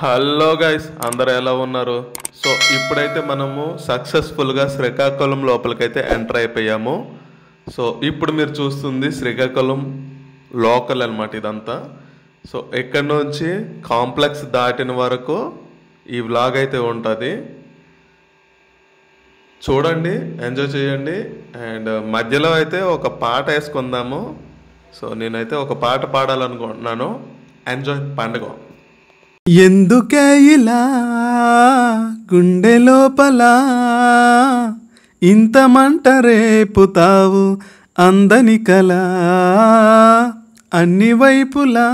hello guys అందరు ఎలా ఉన్నారు సో ఇప్పుడైతే మనము సక్సెస్ఫుల్గా శ్రీకాకుళం లోపలికైతే ఎంటర్ అయిపోయాము సో ఇప్పుడు మీరు చూస్తుంది శ్రీకాకుళం లోకల్ అనమాట ఇదంతా సో ఎక్కడి నుంచి కాంప్లెక్స్ దాటిన వరకు ఈ వ్లాగ్ అయితే ఉంటుంది చూడండి ఎంజాయ్ చేయండి అండ్ మధ్యలో అయితే ఒక పాట వేసుకుందాము సో నేనైతే ఒక పాట పాడాలనుకుంటున్నాను ఎంజాయ్ పండుగ ఎందుకే ఇలా గుండె లోపల ఇంత మంట రేపుతావు అందని కలా అన్ని వైపులా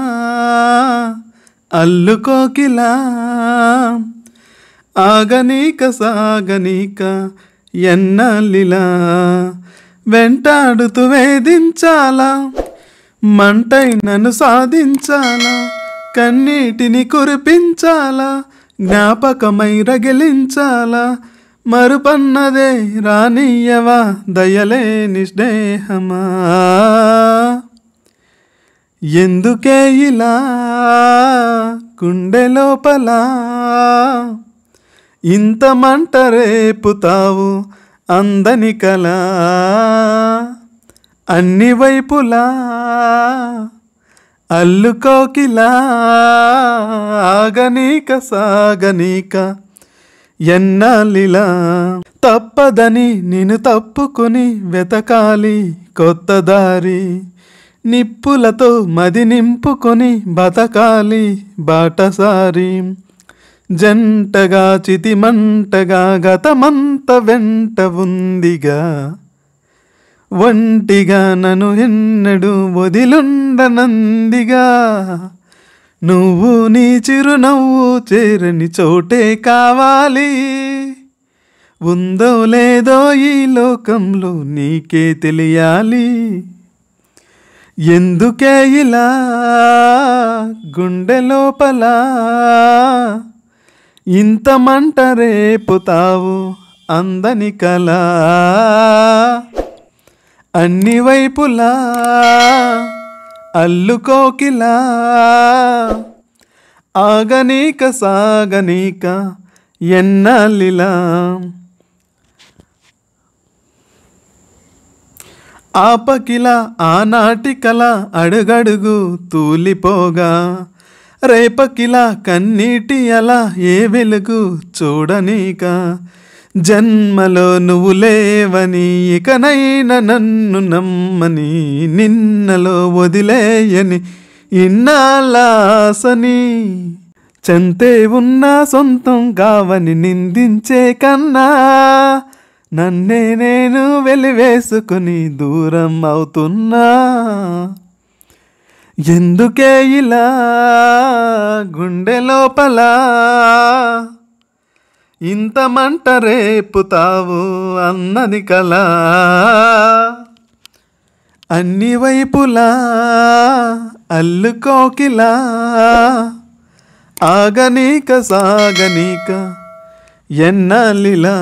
అల్లుకోకిలా ఆగనీక సాగనీక ఎన్నల్లిలా వెంటాడుతూ వేధించాలా మంటైనను సాధించాలా కన్నీటిని కురిపించాలా జ్ఞాపకమై రగిలించాలా మరుపన్నదే రానియవా దయలేని స్నేహమా ఎందుకే ఇలా గుండె లోపల ఇంత మంట రేపుతావు అందని కళ అన్ని వైపులా అల్లుకోకిలా ఆగనీక సాగనీక ఎన్నాలిలా తప్పదని నేను తప్పుకుని వెతకాలి కొత్త దారి నిప్పులతో మది నింపుకొని బతకాలి బాటసారి జంటగా చితిమంటగా గతమంత వెంట ఉందిగా ఒంటిగా నన్ను ఎన్నడు వదిలుండనందిగా నువ్వు నీ చిరునవ్వు చేరని చోటే కావాలి ఉందో లేదో ఈ లోకంలో నీకే తెలియాలి ఎందుకే ఇలా గుండె లోపల ఇంత మంట రేపుతావు అందని కళ అన్ని వైపులా అల్లుకోకిలా ఆగనీక సాగనీక ఎన్నలిలా ఆపకిల ఆనాటి కల అడుగడుగు తూలిపోగా రేపకిల కన్నీటి అలా ఏ వెలుగు చూడనీక జన్మలో నువ్వు లేవని ఇకనైనా నన్ను నమ్మని నిన్నలో వదిలేయని ఇన్నాలాసని చంతే ఉన్నా సొంతం కావని నిందించే కన్నా నన్నే నేను వెలివేసుకుని దూరం అవుతున్నా ఎందుకే ఇలా గుండె లోపల ఇంత మంట రేపుతావు అన్నది కలా అన్ని వైపులా అల్లుకోకిలా ఆగనీక సాగనీక ఎన్నలిలా